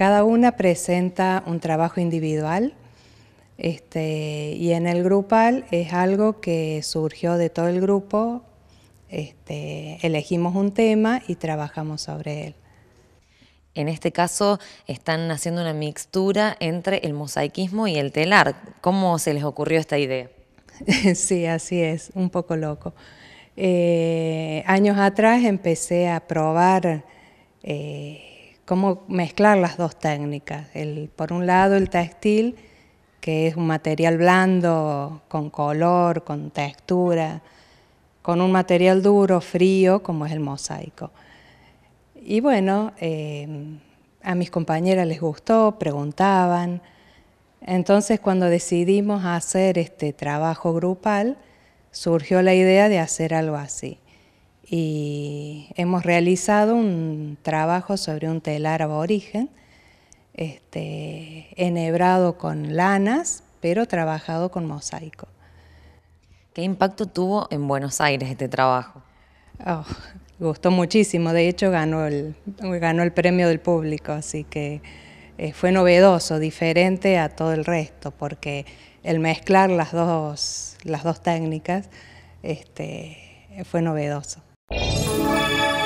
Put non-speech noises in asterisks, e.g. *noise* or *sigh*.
Cada una presenta un trabajo individual este, y en el grupal es algo que surgió de todo el grupo, este, elegimos un tema y trabajamos sobre él. En este caso están haciendo una mixtura entre el mosaicismo y el telar. ¿Cómo se les ocurrió esta idea? *laughs* sí, así es, un poco loco. Eh, años atrás empecé a probar eh, cómo mezclar las dos técnicas. El, por un lado, el textil, que es un material blando, con color, con textura, con un material duro, frío, como es el mosaico. Y bueno, eh, a mis compañeras les gustó, preguntaban. Entonces, cuando decidimos hacer este trabajo grupal, surgió la idea de hacer algo así. Y hemos realizado un trabajo sobre un telar aborigen, este, enhebrado con lanas, pero trabajado con mosaico. ¿Qué impacto tuvo en Buenos Aires este trabajo? Oh, gustó muchísimo, de hecho ganó el, ganó el premio del público, así que eh, fue novedoso, diferente a todo el resto, porque el mezclar las dos, las dos técnicas este, fue novedoso. Thank you.